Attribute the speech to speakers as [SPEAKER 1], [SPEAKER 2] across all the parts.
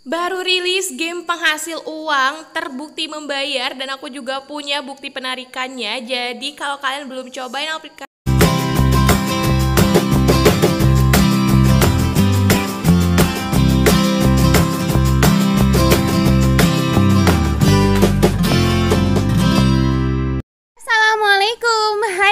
[SPEAKER 1] Baru rilis game penghasil uang terbukti membayar dan aku juga punya bukti penarikannya. Jadi kalau kalian belum cobain aplikasi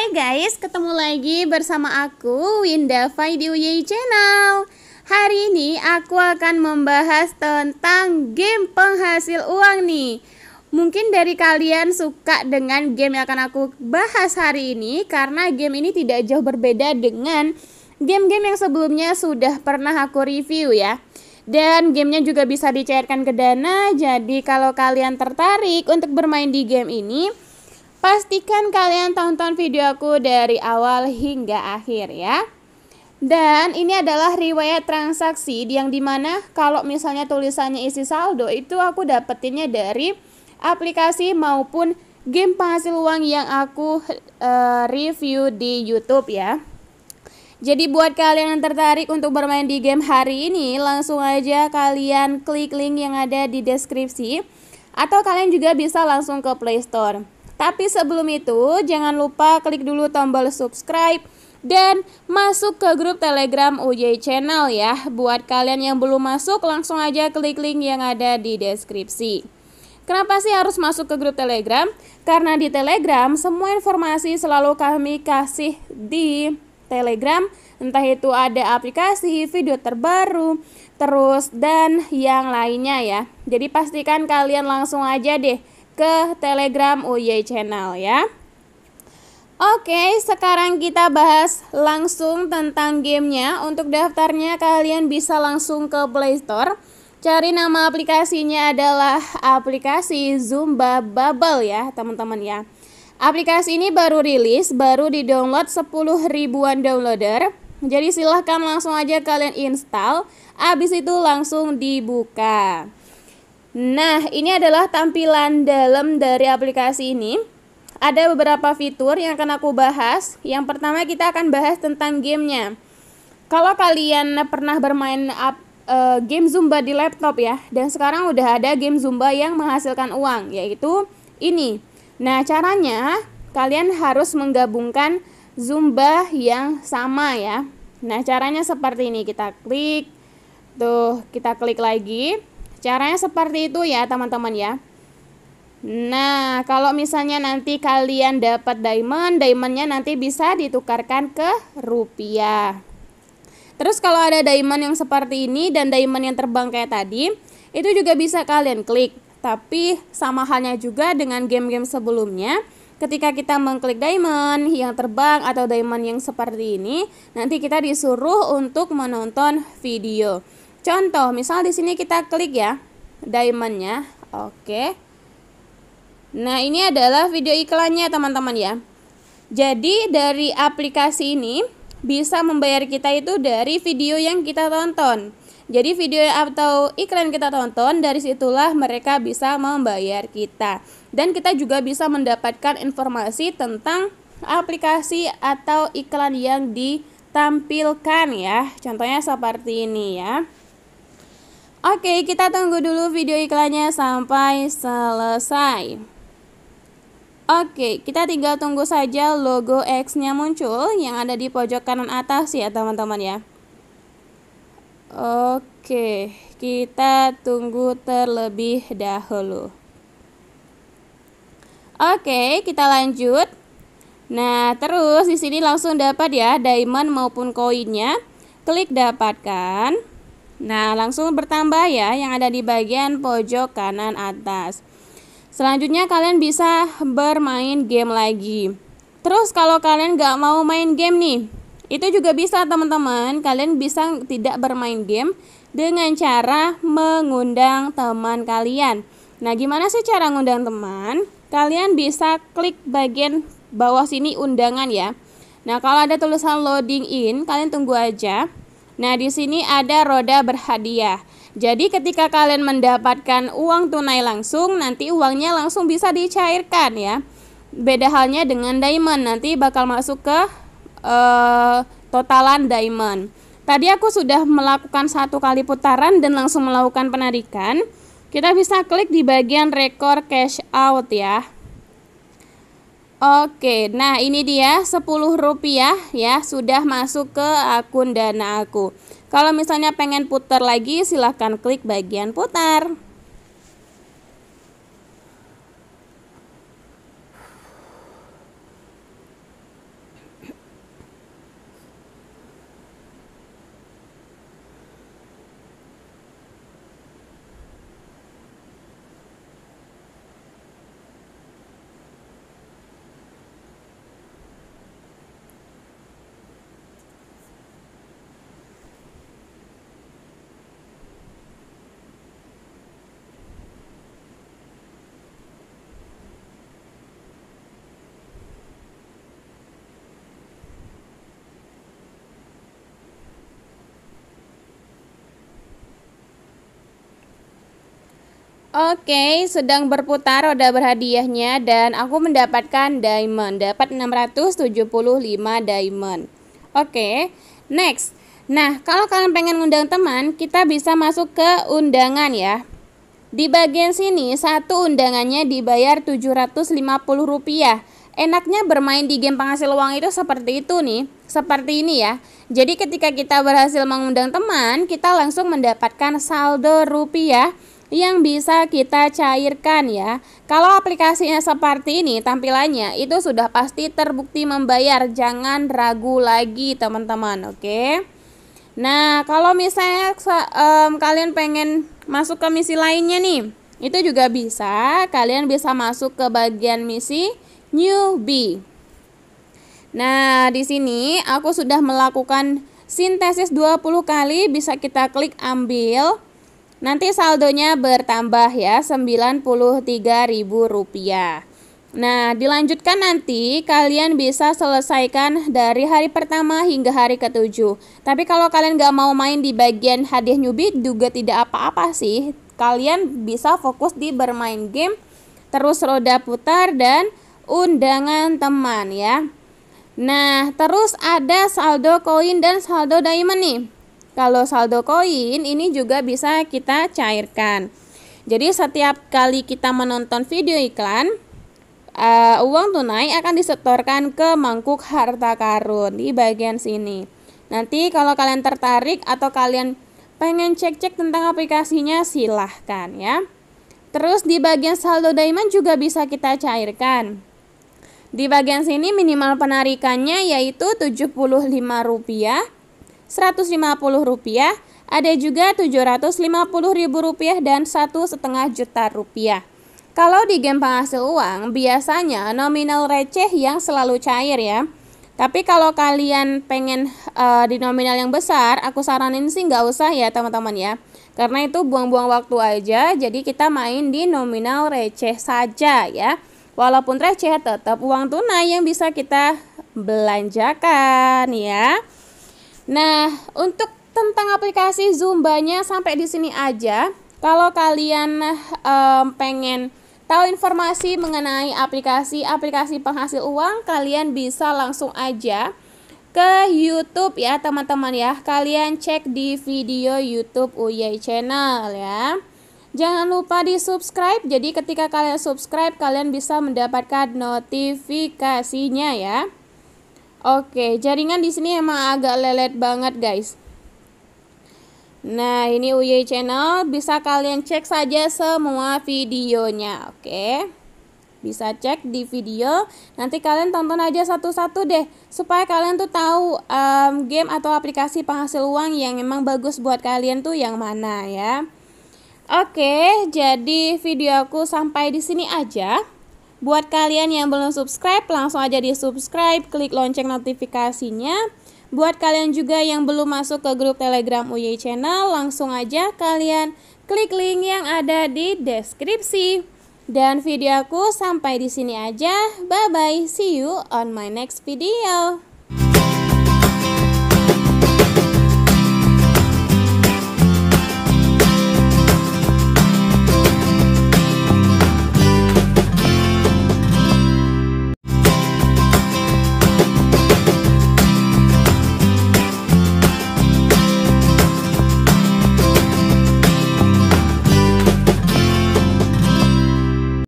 [SPEAKER 1] guys, ketemu lagi bersama aku Winda Fai di UY Channel. Hari ini aku akan membahas tentang game penghasil uang nih. Mungkin dari kalian suka dengan game yang akan aku bahas hari ini karena game ini tidak jauh berbeda dengan game-game yang sebelumnya sudah pernah aku review ya. Dan gamenya juga bisa dicairkan ke dana, jadi kalau kalian tertarik untuk bermain di game ini, pastikan kalian tonton video aku dari awal hingga akhir ya. Dan ini adalah riwayat transaksi yang dimana kalau misalnya tulisannya isi saldo itu aku dapetinnya dari aplikasi maupun game penghasil uang yang aku uh, review di YouTube ya. Jadi buat kalian yang tertarik untuk bermain di game hari ini, langsung aja kalian klik link yang ada di deskripsi atau kalian juga bisa langsung ke Play Store. Tapi sebelum itu, jangan lupa klik dulu tombol subscribe dan masuk ke grup Telegram UJ Channel ya. Buat kalian yang belum masuk langsung aja klik link yang ada di deskripsi. Kenapa sih harus masuk ke grup Telegram? Karena di Telegram semua informasi selalu kami kasih di Telegram, entah itu ada aplikasi, video terbaru, terus dan yang lainnya ya. Jadi pastikan kalian langsung aja deh ke Telegram UY Channel ya. Oke, sekarang kita bahas langsung tentang gamenya. Untuk daftarnya kalian bisa langsung ke Play Store. Cari nama aplikasinya adalah aplikasi Zumba Bubble ya, teman-teman ya. Aplikasi ini baru rilis, baru di-download 10 ribuan downloader. Jadi silahkan langsung aja kalian install, abis itu langsung dibuka. Nah, ini adalah tampilan dalam dari aplikasi ini ada beberapa fitur yang akan aku bahas. Yang pertama kita akan bahas tentang gamenya. Kalau kalian pernah bermain up, uh, game Zumba di laptop ya, dan sekarang udah ada game Zumba yang menghasilkan uang, yaitu ini. Nah caranya kalian harus menggabungkan Zumba yang sama ya. Nah caranya seperti ini, kita klik, tuh kita klik lagi. Caranya seperti itu ya teman-teman ya. Nah, kalau misalnya nanti kalian dapat diamond, diamondnya nanti bisa ditukarkan ke rupiah. Terus kalau ada diamond yang seperti ini dan diamond yang terbang kayak tadi, itu juga bisa kalian klik. Tapi sama halnya juga dengan game-game sebelumnya, ketika kita mengklik diamond yang terbang atau diamond yang seperti ini, nanti kita disuruh untuk menonton video. Contoh, misal di sini kita klik ya diamondnya, oke. Okay. Nah, ini adalah video iklannya teman-teman ya. Jadi dari aplikasi ini bisa membayar kita itu dari video yang kita tonton. Jadi video atau iklan kita tonton dari situlah mereka bisa membayar kita. Dan kita juga bisa mendapatkan informasi tentang aplikasi atau iklan yang ditampilkan ya. Contohnya seperti ini ya. Oke, kita tunggu dulu video iklannya sampai selesai. Oke, kita tinggal tunggu saja logo X-nya muncul yang ada di pojok kanan atas ya teman-teman ya. Oke, kita tunggu terlebih dahulu. Oke, kita lanjut. Nah, terus di sini langsung dapat ya diamond maupun koinnya. Klik dapatkan. Nah, langsung bertambah ya yang ada di bagian pojok kanan atas. Selanjutnya kalian bisa bermain game lagi. Terus kalau kalian nggak mau main game nih, itu juga bisa teman-teman. Kalian bisa tidak bermain game dengan cara mengundang teman kalian. Nah, gimana sih cara mengundang teman? Kalian bisa klik bagian bawah sini undangan ya. Nah, kalau ada tulisan loading in, kalian tunggu aja. Nah, di sini ada roda berhadiah. Jadi ketika kalian mendapatkan uang tunai langsung, nanti uangnya langsung bisa dicairkan ya. Beda halnya dengan diamond, nanti bakal masuk ke uh, totalan diamond. Tadi aku sudah melakukan satu kali putaran dan langsung melakukan penarikan. Kita bisa klik di bagian record cash out ya. Oke, nah ini dia 10 rupiah ya sudah masuk ke akun dana aku. Kalau misalnya pengen putar lagi, silahkan klik bagian putar. Oke, sedang berputar roda berhadiahnya dan aku mendapatkan diamond. Dapat 675 diamond. Oke, next. Nah, kalau kalian pengen undang teman, kita bisa masuk ke undangan ya. Di bagian sini, satu undangannya dibayar Rp750. Enaknya bermain di game penghasil uang itu seperti itu nih, seperti ini ya. Jadi ketika kita berhasil mengundang teman, kita langsung mendapatkan saldo rupiah yang bisa kita cairkan ya. Kalau aplikasinya seperti ini tampilannya itu sudah pasti terbukti membayar, jangan ragu lagi teman-teman, oke? Nah, kalau misalnya um, kalian pengen masuk ke misi lainnya nih, itu juga bisa. Kalian bisa masuk ke bagian misi newbie. Nah, di sini aku sudah melakukan sintesis 20 kali, bisa kita klik ambil Nanti saldonya bertambah ya Rp93.000. Nah, dilanjutkan nanti kalian bisa selesaikan dari hari pertama hingga hari ketujuh. Tapi kalau kalian gak mau main di bagian hadiah nyubit juga tidak apa-apa sih. Kalian bisa fokus di bermain game, terus roda putar dan undangan teman ya. Nah, terus ada saldo koin dan saldo diamond nih. Kalau saldo koin ini juga bisa kita cairkan. Jadi setiap kali kita menonton video iklan, uh, uang tunai akan disetorkan ke mangkuk harta karun di bagian sini. Nanti kalau kalian tertarik atau kalian pengen cek-cek tentang aplikasinya silahkan ya. Terus di bagian saldo diamond juga bisa kita cairkan. Di bagian sini minimal penarikannya yaitu rp rupiah rp rupiah, ada juga Rp750.000 dan satu setengah juta rupiah. Kalau di game penghasil uang, biasanya nominal receh yang selalu cair ya. Tapi kalau kalian pengen uh, di nominal yang besar, aku saranin sih nggak usah ya teman-teman ya. Karena itu buang-buang waktu aja, jadi kita main di nominal receh saja ya. Walaupun receh tetap uang tunai yang bisa kita belanjakan ya. Nah, untuk tentang aplikasi Zumba-nya sampai di sini aja. Kalau kalian um, pengen tahu informasi mengenai aplikasi-aplikasi penghasil uang, kalian bisa langsung aja ke YouTube ya, teman-teman ya. Kalian cek di video YouTube UY Channel ya. Jangan lupa di subscribe, jadi ketika kalian subscribe kalian bisa mendapatkan notifikasinya ya. Oke, jaringan di sini emang agak lelet banget, guys. Nah, ini UY Channel, bisa kalian cek saja semua videonya, oke? Bisa cek di video, nanti kalian tonton aja satu-satu deh supaya kalian tuh tahu um, game atau aplikasi penghasil uang yang emang bagus buat kalian tuh yang mana ya. Oke, jadi videoku sampai di sini aja. Buat kalian yang belum subscribe, langsung aja di subscribe, klik lonceng notifikasinya. Buat kalian juga yang belum masuk ke grup Telegram UY Channel, langsung aja kalian klik link yang ada di deskripsi. Dan video aku sampai di sini aja. Bye bye, see you on my next video.